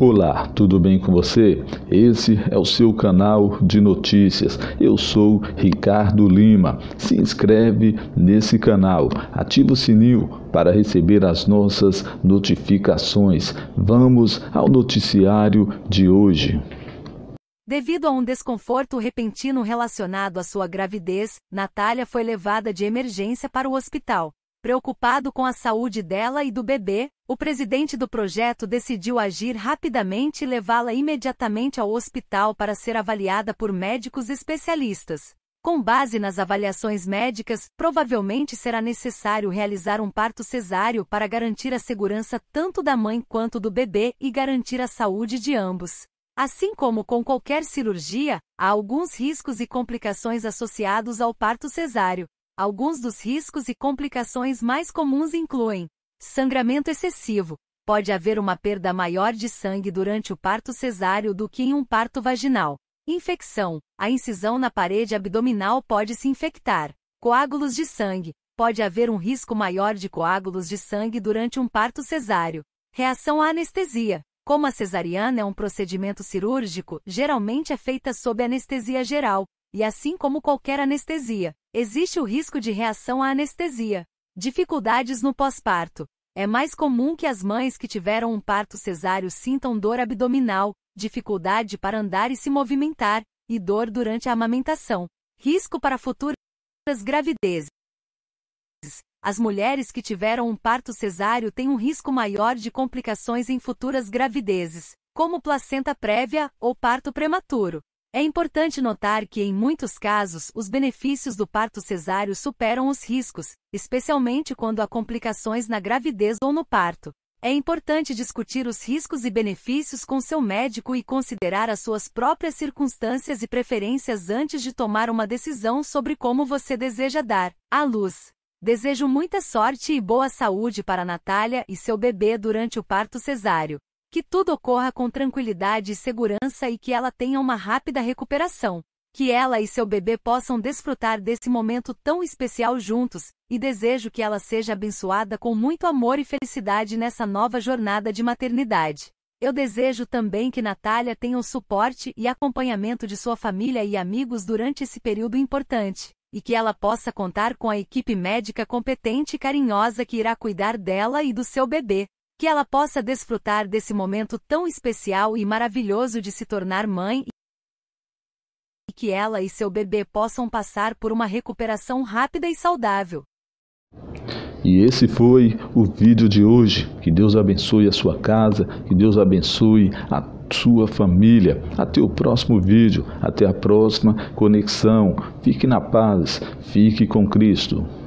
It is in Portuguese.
Olá, tudo bem com você? Esse é o seu canal de notícias. Eu sou Ricardo Lima. Se inscreve nesse canal, ativa o sininho para receber as nossas notificações. Vamos ao noticiário de hoje. Devido a um desconforto repentino relacionado à sua gravidez, Natália foi levada de emergência para o hospital. Preocupado com a saúde dela e do bebê, o presidente do projeto decidiu agir rapidamente e levá-la imediatamente ao hospital para ser avaliada por médicos especialistas. Com base nas avaliações médicas, provavelmente será necessário realizar um parto cesáreo para garantir a segurança tanto da mãe quanto do bebê e garantir a saúde de ambos. Assim como com qualquer cirurgia, há alguns riscos e complicações associados ao parto cesáreo. Alguns dos riscos e complicações mais comuns incluem sangramento excessivo. Pode haver uma perda maior de sangue durante o parto cesáreo do que em um parto vaginal. Infecção. A incisão na parede abdominal pode se infectar. Coágulos de sangue. Pode haver um risco maior de coágulos de sangue durante um parto cesáreo. Reação à anestesia. Como a cesariana é um procedimento cirúrgico, geralmente é feita sob anestesia geral, e assim como qualquer anestesia, Existe o risco de reação à anestesia, dificuldades no pós-parto. É mais comum que as mães que tiveram um parto cesáreo sintam dor abdominal, dificuldade para andar e se movimentar, e dor durante a amamentação. Risco para futuras gravidezes. As mulheres que tiveram um parto cesáreo têm um risco maior de complicações em futuras gravidezes, como placenta prévia ou parto prematuro. É importante notar que, em muitos casos, os benefícios do parto cesáreo superam os riscos, especialmente quando há complicações na gravidez ou no parto. É importante discutir os riscos e benefícios com seu médico e considerar as suas próprias circunstâncias e preferências antes de tomar uma decisão sobre como você deseja dar à luz. Desejo muita sorte e boa saúde para Natália e seu bebê durante o parto cesáreo. Que tudo ocorra com tranquilidade e segurança e que ela tenha uma rápida recuperação. Que ela e seu bebê possam desfrutar desse momento tão especial juntos, e desejo que ela seja abençoada com muito amor e felicidade nessa nova jornada de maternidade. Eu desejo também que Natália tenha o suporte e acompanhamento de sua família e amigos durante esse período importante, e que ela possa contar com a equipe médica competente e carinhosa que irá cuidar dela e do seu bebê que ela possa desfrutar desse momento tão especial e maravilhoso de se tornar mãe e que ela e seu bebê possam passar por uma recuperação rápida e saudável. E esse foi o vídeo de hoje. Que Deus abençoe a sua casa, que Deus abençoe a sua família. Até o próximo vídeo, até a próxima conexão. Fique na paz, fique com Cristo.